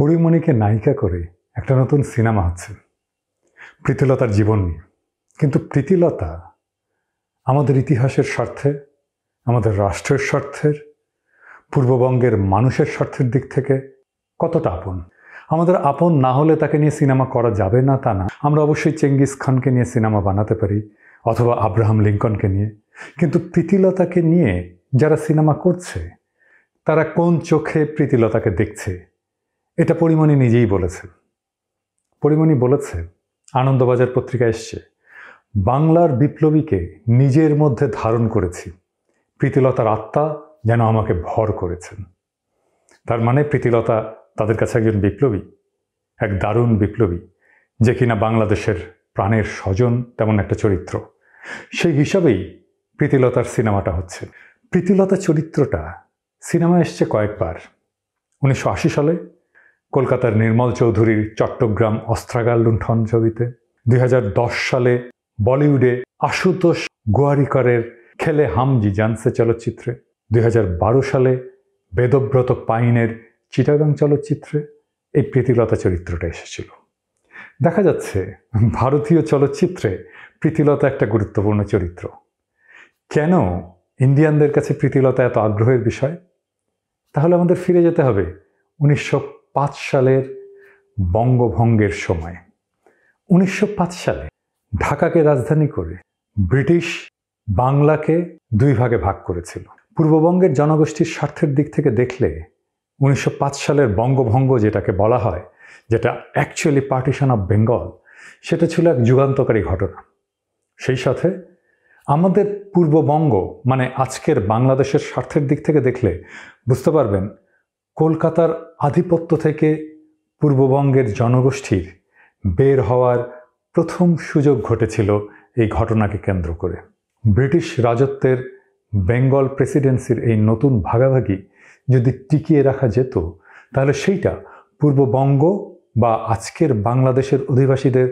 পরিমণিকে নায়িকা করে একটা নতুন সিনেমা হচ্ছে প্রীতিলতার জীবন নিয়ে কিন্তু প্রীতিলতা আমাদের ইতিহাসের স্বার্থে আমাদের রাষ্ট্রের স্বার্থের পূর্ববঙ্গের মানুষের স্বার্থের দিক থেকে কতটা আপন আমাদের আপন না হলে তাকে নিয়ে সিনেমা করা যাবে না তা না আমরা অবশ্যই চেঙ্গিস খানকে নিয়ে সিনেমা বানাতে পারি অথবা আব্রাহাম লিঙ্কনকে নিয়ে কিন্তু প্রীতিলতাকে নিয়ে যারা সিনেমা করছে তারা কোন চোখে প্রীতিলতাকে দেখছে এটা পরিমণি নিজেই বলেছে পরিমণি বলেছে আনন্দবাজার পত্রিকা এসছে বাংলার বিপ্লবীকে নিজের মধ্যে ধারণ করেছি প্রীতিলতার আত্মা যেন আমাকে ভর করেছেন তার মানে প্রীতিলতা তাদের কাছে একজন বিপ্লবী এক দারুণ বিপ্লবী যে কিনা বাংলাদেশের প্রাণের স্বজন তেমন একটা চরিত্র সেই হিসাবেই প্রীতিলতার সিনেমাটা হচ্ছে প্রীতিলতা চরিত্রটা সিনেমা এসছে কয়েকবার উনিশশো সালে কলকাতার নির্মল চৌধুরীর চট্টগ্রাম অস্ত্রাগার লুণ্ঠন ছবিতে দুই সালে বলিউডে আশুতোষ গোয়ারিকরের খেলে হামজি জানসে চলচ্চিত্রে দুই সালে বেদব্রত পাইনের চিটাগাং চলচ্চিত্রে এই প্রীতিলতা চরিত্রটা এসেছিল দেখা যাচ্ছে ভারতীয় চলচ্চিত্রে প্রীতিলতা একটা গুরুত্বপূর্ণ চরিত্র কেন ইন্ডিয়ানদের কাছে প্রীতিলতা এত আগ্রহের বিষয় তাহলে আমাদের ফিরে যেতে হবে উনিশশো পাঁচ সালের বঙ্গভঙ্গের সময় উনিশশো সালে ঢাকাকে রাজধানী করে ব্রিটিশ বাংলাকে দুই ভাগে ভাগ করেছিল পূর্ববঙ্গের জনগোষ্ঠীর স্বার্থের দিক থেকে দেখলে উনিশশো সালের বঙ্গভঙ্গ যেটাকে বলা হয় যেটা অ্যাকচুয়ালি পার্টিশন অফ বেঙ্গল সেটা ছিল এক যুগান্তকারী ঘটনা সেই সাথে আমাদের পূর্ববঙ্গ মানে আজকের বাংলাদেশের স্বার্থের দিক থেকে দেখলে বুঝতে পারবেন কলকাতার আধিপত্য থেকে পূর্ববঙ্গের জনগোষ্ঠীর বের হওয়ার প্রথম সুযোগ ঘটেছিল এই ঘটনাকে কেন্দ্র করে ব্রিটিশ রাজত্বের বেঙ্গল প্রেসিডেন্সির এই নতুন ভাগাভাগি যদি টিকিয়ে রাখা যেত তাহলে সেইটা পূর্ববঙ্গ বা আজকের বাংলাদেশের অধিবাসীদের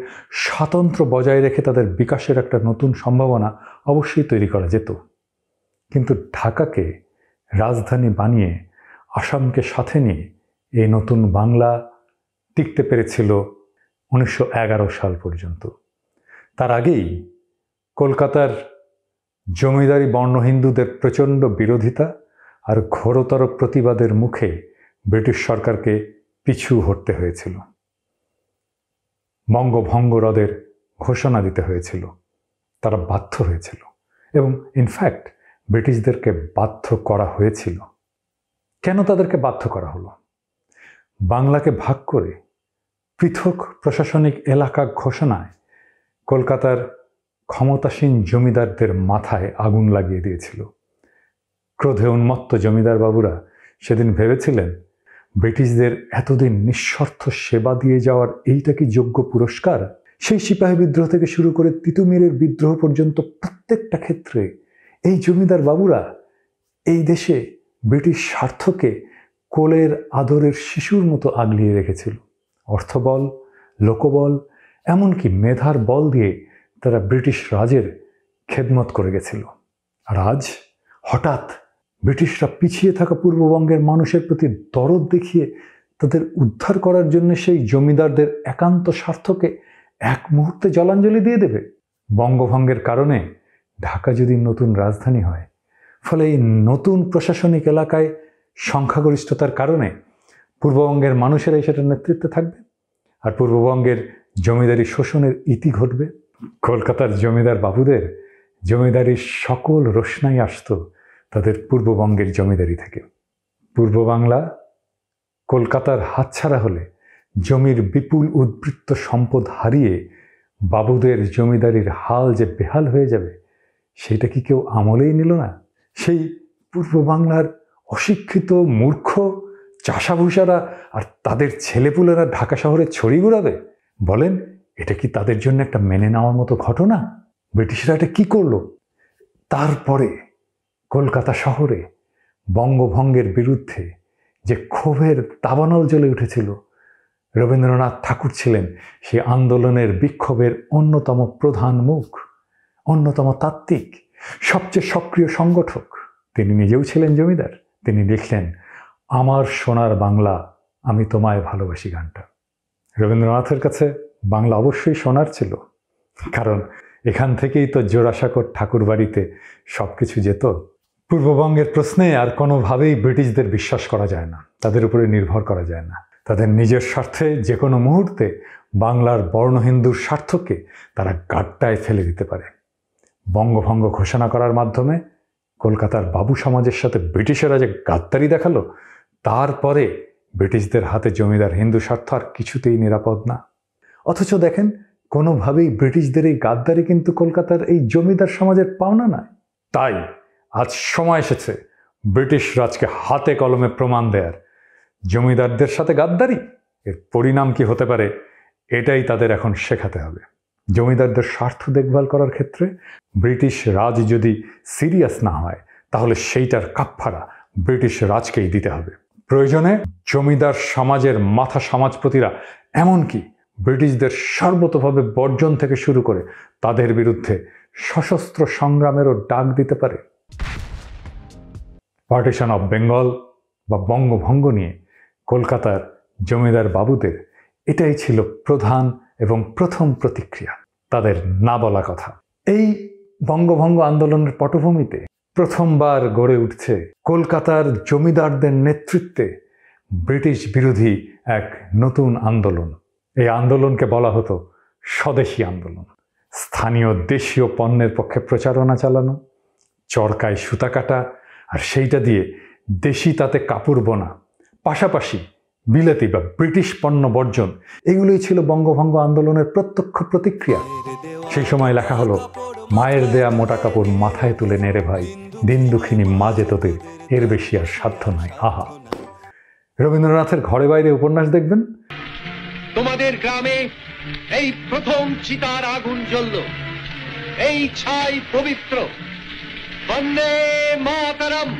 স্বাতন্ত্র বজায় রেখে তাদের বিকাশের একটা নতুন সম্ভাবনা অবশ্যই তৈরি করা যেত কিন্তু ঢাকাকে রাজধানী বানিয়ে আসামকে সাথে নিয়ে এই নতুন বাংলা টিকতে পেরেছিল উনিশশো সাল পর্যন্ত তার আগেই কলকাতার জমিদারি বর্ণ হিন্দুদের প্রচণ্ড বিরোধিতা আর ঘোরতর প্রতিবাদের মুখে ব্রিটিশ সরকারকে পিছু হটতে হয়েছিল বঙ্গভঙ্গ হ্রদের ঘোষণা দিতে হয়েছিল তারা বাধ্য হয়েছিল এবং ইনফ্যাক্ট ব্রিটিশদেরকে বাধ্য করা হয়েছিল কেন তাদেরকে বাধ্য করা হলো বাংলাকে ভাগ করে পৃথক প্রশাসনিক এলাকা ঘোষণায় কলকাতার ক্ষমতাসীন জমিদারদের মাথায় আগুন লাগিয়ে দিয়েছিল ক্রোধে উন্মত্ত জমিদার বাবুরা সেদিন ভেবেছিলেন ব্রিটিশদের এতদিন নিঃস্বার্থ সেবা দিয়ে যাওয়ার এইটা কি যোগ্য পুরস্কার সেই সিপাহী বিদ্রোহ থেকে শুরু করে তিতুমিরের বিদ্রোহ পর্যন্ত প্রত্যেকটা ক্ষেত্রে এই জমিদার বাবুরা এই দেশে ব্রিটিশ স্বার্থকে কোলের আদরের শিশুর মতো আগলিয়ে রেখেছিল অর্থবল লোকবল এমনকি মেধার বল দিয়ে তারা ব্রিটিশ রাজের খেদমত করে গেছিল আর আজ হঠাৎ ব্রিটিশরা পিছিয়ে থাকা পূর্ববঙ্গের মানুষের প্রতি দরদ দেখিয়ে তাদের উদ্ধার করার জন্য সেই জমিদারদের একান্ত স্বার্থকে এক মুহূর্তে জলাঞ্জলি দিয়ে দেবে বঙ্গভঙ্গের কারণে ঢাকা যদি নতুন রাজধানী হয় ফলে এই নতুন প্রশাসনিক এলাকায় সংখ্যাগরিষ্ঠতার কারণে পূর্ববঙ্গের মানুষেরাই সেটার নেতৃত্বে থাকবে আর পূর্ববঙ্গের জমিদারি শোষণের ইতি ঘটবে কলকাতার জমিদার বাবুদের জমিদারির সকল রোশনাই আসত তাদের পূর্ববঙ্গের জমিদারি থেকে পূর্ব বাংলা কলকাতার হাতছাড়া হলে জমির বিপুল উদ্বৃত্ত সম্পদ হারিয়ে বাবুদের জমিদারির হাল যে বেহাল হয়ে যাবে সেটা কি কেউ আমলেই নিল না সেই পূর্ব বাংলার অশিক্ষিত মূর্খ চাষাভূষারা আর তাদের ছেলেপুলেরা ঢাকা শহরে ছড়ি ঘুরাবে বলেন এটা কি তাদের জন্য একটা মেনে নেওয়ার মতো ঘটনা ব্রিটিশরা এটা কী করলো তারপরে কলকাতা শহরে বঙ্গভঙ্গের বিরুদ্ধে যে ক্ষোভের তাবানল জ্বলে উঠেছিল রবীন্দ্রনাথ ঠাকুর ছিলেন সেই আন্দোলনের বিক্ষোভের অন্যতম প্রধান মুখ অন্যতম তাত্ত্বিক সবচেয়ে সক্রিয় সংগঠক তিনি নিজেও ছিলেন জমিদার তিনি লিখলেন আমার সোনার বাংলা আমি তোমায় ভালোবাসি গানটা রবীন্দ্রনাথের কাছে বাংলা অবশ্যই সোনার ছিল কারণ এখান থেকেই তো জোড়াসাঁকর ঠাকুর বাড়িতে সব কিছু যেত পূর্ববঙ্গের প্রশ্নে আর কোনোভাবেই ব্রিটিশদের বিশ্বাস করা যায় না তাদের উপরে নির্ভর করা যায় না তাদের নিজের স্বার্থে যে কোনো মুহূর্তে বাংলার বর্ণ হিন্দুর স্বার্থকে তারা গাড্ডায় ফেলে দিতে পারে বঙ্গভঙ্গ ঘোষণা করার মাধ্যমে কলকাতার বাবু সমাজের সাথে ব্রিটিশেরা যে গাদ্দারি দেখালো তারপরে ব্রিটিশদের হাতে জমিদার হিন্দু স্বার্থ আর কিছুতেই নিরাপদ না অথচ দেখেন কোনোভাবেই ব্রিটিশদের এই গাদ্দারি কিন্তু কলকাতার এই জমিদার সমাজের পাওনা নয় তাই আজ সময় এসেছে ব্রিটিশ রাজকে হাতে কলমে প্রমাণ দেয়ার জমিদারদের সাথে গাদ্দারি এর পরিণাম কি হতে পারে এটাই তাদের এখন শেখাতে হবে জমিদারদের স্বার্থ দেখভাল করার ক্ষেত্রে ব্রিটিশ রাজ যদি সিরিয়াস না হয় তাহলে সেইটার কাপফারা ব্রিটিশ রাজকেই দিতে হবে প্রয়োজনে জমিদার সমাজের মাথা সমাজপ্রতিরা এমনকি ব্রিটিশদের সর্বতভাবে বর্জন থেকে শুরু করে তাদের বিরুদ্ধে সশস্ত্র সংগ্রামেরও ডাক দিতে পারে পার্টিশন অব বেঙ্গল বা বঙ্গভঙ্গ নিয়ে কলকাতার জমিদার বাবুদের এটাই ছিল প্রধান এবং প্রথম প্রতিক্রিয়া তাদের না বলা কথা এই বঙ্গভঙ্গ আন্দোলনের পটভূমিতে প্রথমবার গড়ে উঠছে কলকাতার জমিদারদের নেতৃত্বে ব্রিটিশ বিরোধী এক নতুন আন্দোলন এই আন্দোলনকে বলা হতো স্বদেশী আন্দোলন স্থানীয় দেশীয় পণ্যের পক্ষে প্রচারণা চালানো চরকায় সুতা কাটা আর সেইটা দিয়ে দেশি তাতে কাপড় বোনা পাশাপাশি বিলাতি বা ব্রিটিশ পণ্য বর্জন এগুলোই ছিল বঙ্গভঙ্গ আন্দোলনের প্রত্যক্ষ প্রতিক্রিয়া সেই সময় লেখা হলো মায়ের দেয়া মোটা কাপড় মাথায় তুলে নেড়ে ভাই দিন দুঃখিনী মা তোদের এর বেশি আর সাধ্য নাই আহা রবীন্দ্রনাথের ঘরে বাইরে উপন্যাস দেখবেন তোমাদের গ্রামে এই প্রথম চিতার আগুন জ্বলল এই ছাই পবিত্র বন্দে মাতারাম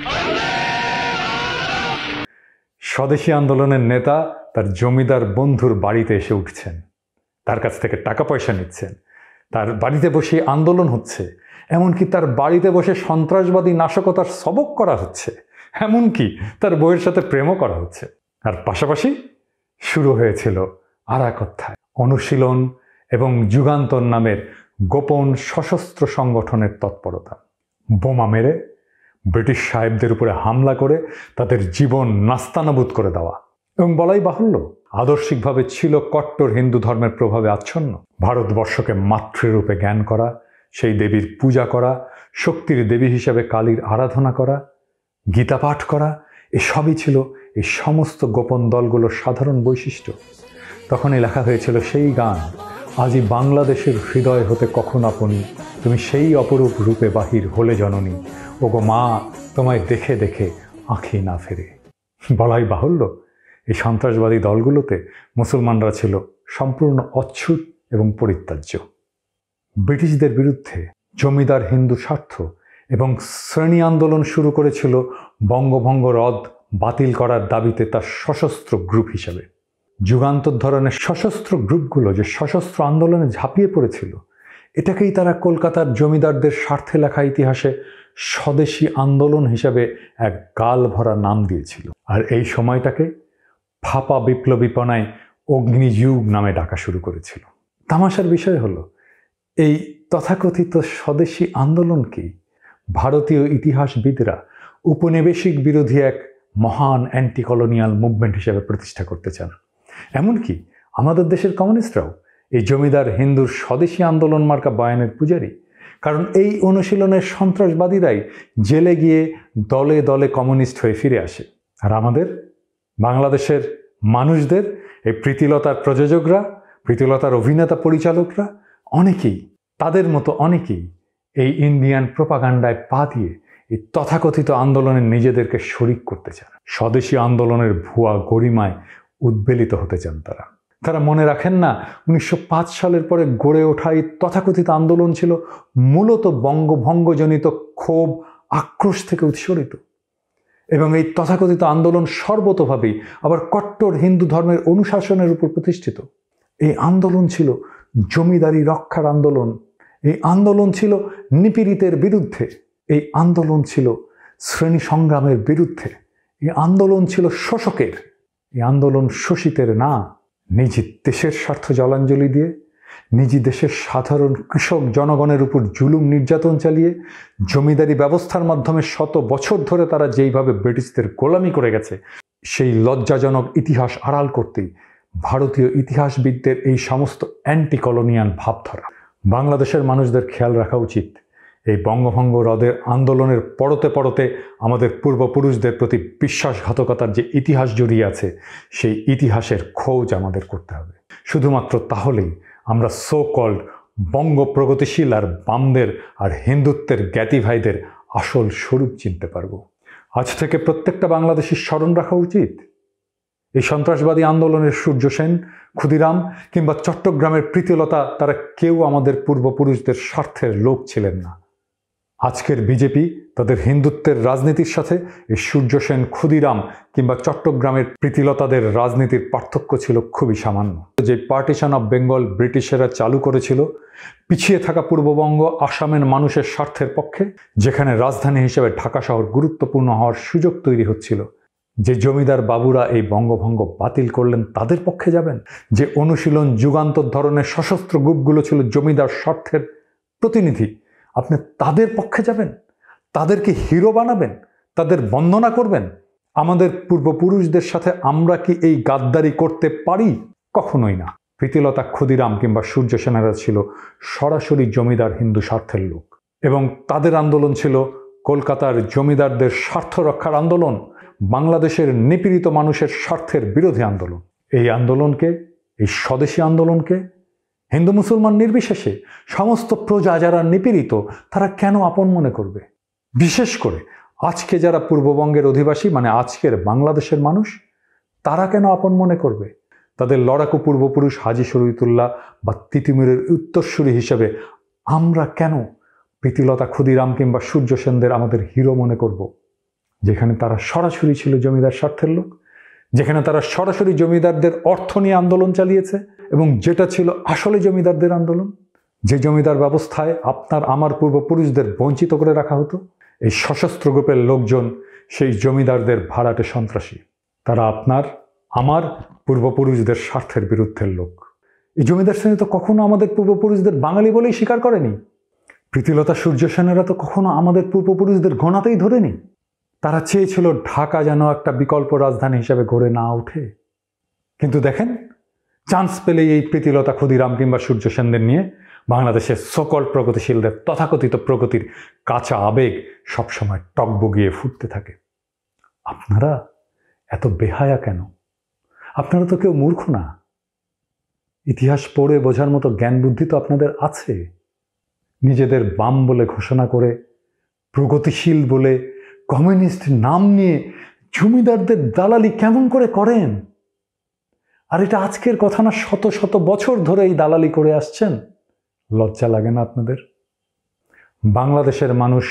স্বদেশী আন্দোলনের নেতা তার জমিদার বন্ধুর বাড়িতে এসে উঠছেন তার কাছ থেকে টাকা পয়সা নিচ্ছেন তার বাড়িতে বসে আন্দোলন হচ্ছে এমনকি তার বাড়িতে বসে সন্ত্রাসবাদী নাশকতার সবক করা হচ্ছে এমনকি তার বইয়ের সাথে প্রেমও করা হচ্ছে আর পাশাপাশি শুরু হয়েছিল এক অধ্যায় অনুশীলন এবং যুগান্তর নামের গোপন সশস্ত্র সংগঠনের তৎপরতা বোমা মেরে ব্রিটিশ সাহেবদের উপরে হামলা করে তাদের জীবন নাস্তানাবুদ করে দেওয়া এবং বলাই বাহুল্য আদর্শিকভাবে ছিল কট্টর হিন্দু ধর্মের প্রভাবে আচ্ছন্ন ভারতবর্ষকে মাতৃরূপে জ্ঞান করা সেই দেবীর পূজা করা শক্তির দেবী হিসাবে কালীর আরাধনা করা গীতা পাঠ করা এসবই ছিল এই সমস্ত গোপন দলগুলোর সাধারণ বৈশিষ্ট্য তখনই লেখা হয়েছিল সেই গান আজই বাংলাদেশের হৃদয় হতে কখন আপনি তুমি সেই অপরূপ রূপে বাহির হলে জননী ওগো মা তোমায় দেখে দেখে আঁখি না ফেরে বলাই বাহুল্য এই সন্ত্রাসবাদী দলগুলোতে মুসলমানরা ছিল সম্পূর্ণ অচ্ছুত এবং পরিত্যাজ্য ব্রিটিশদের বিরুদ্ধে জমিদার হিন্দু স্বার্থ এবং শ্রেণী আন্দোলন শুরু করেছিল বঙ্গভঙ্গ হ্রদ বাতিল করার দাবিতে তার সশস্ত্র গ্রুপ হিসাবে যুগান্তর ধরনের সশস্ত্র গ্রুপগুলো যে সশস্ত্র আন্দোলনে ঝাঁপিয়ে পড়েছিল এটাকেই তারা কলকাতার জমিদারদের স্বার্থে লেখা ইতিহাসে স্বদেশী আন্দোলন হিসাবে এক গাল ভরা নাম দিয়েছিল আর এই সময়টাকে ফাপা বিপ্লবীপনায় অগ্নিযুগ নামে ডাকা শুরু করেছিল তামাশার বিষয় হলো এই তথাকথিত স্বদেশী আন্দোলনকে ভারতীয় ইতিহাসবিদরা উপনিবেশিক বিরোধী এক মহান অ্যান্টি কলোনিয়াল মুভমেন্ট হিসেবে প্রতিষ্ঠা করতে চান এমনকি আমাদের দেশের কমিউনিস্টরাও এই জমিদার হিন্দুর স্বদেশী আন্দোলন মার্কা বয়ানের পূজারী কারণ এই অনুশীলনের সন্ত্রাসবাদীরাই জেলে গিয়ে দলে দলে কমিউনিস্ট হয়ে ফিরে আসে আর আমাদের বাংলাদেশের মানুষদের এই প্রীতিলতার প্রযোজকরা প্রীতিলতার অভিনেতা পরিচালকরা অনেকেই তাদের মতো অনেকেই এই ইন্ডিয়ান প্রোপাগান্ডায় পা দিয়ে এই তথাকথিত আন্দোলনের নিজেদেরকে শরিক করতে চান স্বদেশী আন্দোলনের ভুয়া গরিমায় উদ্বেলিত হতে চান তারা তারা মনে রাখেন না উনিশশো সালের পরে গড়ে ওঠা এই তথাকথিত আন্দোলন ছিল মূলত বঙ্গভঙ্গজনিত ক্ষোভ আক্রোশ থেকে উৎসরিত এবং এই তথাকথিত আন্দোলন সর্বতভাবেই আবার কট্টর হিন্দু ধর্মের অনুশাসনের উপর প্রতিষ্ঠিত এই আন্দোলন ছিল জমিদারি রক্ষার আন্দোলন এই আন্দোলন ছিল নিপীড়িতের বিরুদ্ধে এই আন্দোলন ছিল শ্রেণী সংগ্রামের বিরুদ্ধে এই আন্দোলন ছিল শোষকের এই আন্দোলন শোষিতের না নিজ দেশের স্বার্থ জলাঞ্জলি দিয়ে নিজ দেশের সাধারণ কৃষক জনগণের উপর জুলুম নির্যাতন চালিয়ে জমিদারি ব্যবস্থার মাধ্যমে শত বছর ধরে তারা যেইভাবে ব্রিটিশদের গোলামি করে গেছে সেই লজ্জাজনক ইতিহাস আড়াল করতেই ভারতীয় ইতিহাসবিদদের এই সমস্ত অ্যান্টি কলোনিয়াল ভাবধারা বাংলাদেশের মানুষদের খেয়াল রাখা উচিত এই বঙ্গভঙ্গ হ্রদের আন্দোলনের পরতে পরতে আমাদের পূর্বপুরুষদের প্রতি বিশ্বাসঘাতকতার যে ইতিহাস জড়িয়ে আছে সেই ইতিহাসের খোঁজ আমাদের করতে হবে শুধুমাত্র তাহলেই আমরা সো কল্ড বঙ্গ প্রগতিশীল আর বামদের আর হিন্দুত্বের জ্ঞাতিভাইদের আসল স্বরূপ চিনতে পারব আজ থেকে প্রত্যেকটা বাংলাদেশের স্মরণ রাখা উচিত এই সন্ত্রাসবাদী আন্দোলনের সূর্য সেন ক্ষুদিরাম কিংবা চট্টগ্রামের প্রীতিলতা তারা কেউ আমাদের পূর্বপুরুষদের স্বার্থের লোক ছিলেন না আজকের বিজেপি তাদের হিন্দুত্বের রাজনীতির সাথে এই সূর্য সেন ক্ষুদিরাম কিংবা চট্টগ্রামের প্রীতিলতাদের রাজনীতির পার্থক্য ছিল খুবই সামান্য যে পার্টিশন অব বেঙ্গল ব্রিটিশেরা চালু করেছিল পিছিয়ে থাকা পূর্ববঙ্গ আসামের মানুষের স্বার্থের পক্ষে যেখানে রাজধানী হিসেবে ঢাকা শহর গুরুত্বপূর্ণ হওয়ার সুযোগ তৈরি হচ্ছিল যে জমিদার বাবুরা এই বঙ্গভঙ্গ বাতিল করলেন তাদের পক্ষে যাবেন যে অনুশীলন যুগান্তর ধরনের সশস্ত্র গ্রুপগুলো ছিল জমিদার স্বার্থের প্রতিনিধি আপনি তাদের পক্ষে যাবেন তাদেরকে হিরো বানাবেন তাদের বন্দনা করবেন আমাদের পূর্বপুরুষদের সাথে আমরা কি এই গাদ্দারি করতে পারি কখনোই না প্রীতিলতা ক্ষুদিরাম কিংবা সূর্য সেনারা ছিল সরাসরি জমিদার হিন্দু স্বার্থের লোক এবং তাদের আন্দোলন ছিল কলকাতার জমিদারদের স্বার্থ রক্ষার আন্দোলন বাংলাদেশের নিপীড়িত মানুষের স্বার্থের বিরোধী আন্দোলন এই আন্দোলনকে এই স্বদেশী আন্দোলনকে হিন্দু মুসলমান নির্বিশেষে সমস্ত প্রজা যারা নিপীড়িত তারা কেন আপন মনে করবে বিশেষ করে আজকে যারা পূর্ববঙ্গের অধিবাসী মানে আজকের বাংলাদেশের মানুষ তারা কেন আপন মনে করবে তাদের লড়াকু পূর্বপুরুষ হাজি শরীতুল্লাহ বা তিতিমিরের উত্তরসূরি হিসেবে আমরা কেন প্রীতিলতা ক্ষুদিরাম কিংবা সূর্য সেনদের আমাদের হিরো মনে করব। যেখানে তারা সরাসরি ছিল জমিদার স্বার্থের লোক যেখানে তারা সরাসরি জমিদারদের অর্থ নিয়ে আন্দোলন চালিয়েছে এবং যেটা ছিল আসলে জমিদারদের আন্দোলন যে জমিদার ব্যবস্থায় আপনার আমার পূর্বপুরুষদের বঞ্চিত করে রাখা হতো এই সশস্ত্র গ্রুপের লোকজন সেই জমিদারদের ভাড়াটে সন্ত্রাসী তারা আপনার আমার পূর্বপুরুষদের স্বার্থের বিরুদ্ধের লোক এই জমিদার শ্রেণী তো কখনো আমাদের পূর্বপুরুষদের বাঙালি বলেই স্বীকার করেনি প্রীতিলতা সূর্য সেনেরা তো কখনো আমাদের পূর্বপুরুষদের ঘনাতেই ধরেনি তারা চেয়েছিল ঢাকা যেন একটা বিকল্প রাজধানী হিসেবে গড়ে না ওঠে কিন্তু দেখেন চান্স পেলে এই প্রীতিলতা ক্ষুদিরাম কিংবা সূর্য সেনদের নিয়ে বাংলাদেশের সকল প্রগতিশীলদের তথাকথিত প্রগতির কাঁচা আবেগ সবসময় বগিয়ে ফুটতে থাকে আপনারা এত বেহায়া কেন আপনারা তো কেউ মূর্খ না ইতিহাস পড়ে বোঝার মতো জ্ঞান বুদ্ধি তো আপনাদের আছে নিজেদের বাম বলে ঘোষণা করে প্রগতিশীল বলে কমিউনিস্ট নাম নিয়ে জমিদারদের দালালি কেমন করে করেন আর এটা আজকের কথা না শত শত বছর ধরে এই দালালি করে আসছেন লজ্জা লাগে না আপনাদের বাংলাদেশের মানুষ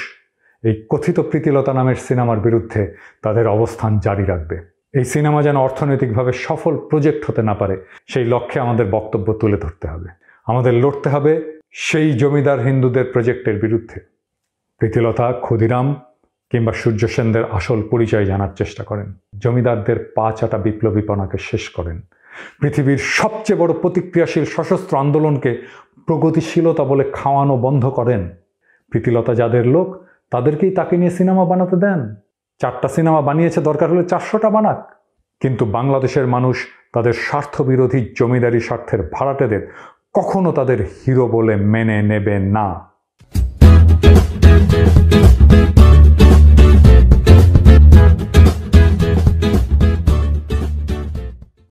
এই কথিত প্রীতিলতা নামের সিনেমার বিরুদ্ধে তাদের অবস্থান জারি রাখবে এই সিনেমা যেন অর্থনৈতিকভাবে সফল প্রজেক্ট হতে না পারে সেই লক্ষ্যে আমাদের বক্তব্য তুলে ধরতে হবে আমাদের লড়তে হবে সেই জমিদার হিন্দুদের প্রজেক্টের বিরুদ্ধে প্রীতিলতা ক্ষুদিরাম কিংবা সূর্য সেনদের আসল পরিচয় জানার চেষ্টা করেন জমিদারদের পা চাটা বিপ্লবীপনাকে শেষ করেন পৃথিবীর সবচেয়ে বড় প্রতিক্রিয়াশীল সশস্ত্র আন্দোলনকে প্রগতিশীলতা বলে খাওয়ানো বন্ধ করেন প্রীতিলতা যাদের লোক তাদেরকেই তাকে নিয়ে সিনেমা বানাতে দেন চারটা সিনেমা বানিয়েছে দরকার হলে চারশোটা বানাক কিন্তু বাংলাদেশের মানুষ তাদের স্বার্থবিরোধী জমিদারি স্বার্থের ভাড়াটেদের কখনো তাদের হিরো বলে মেনে নেবে না thank you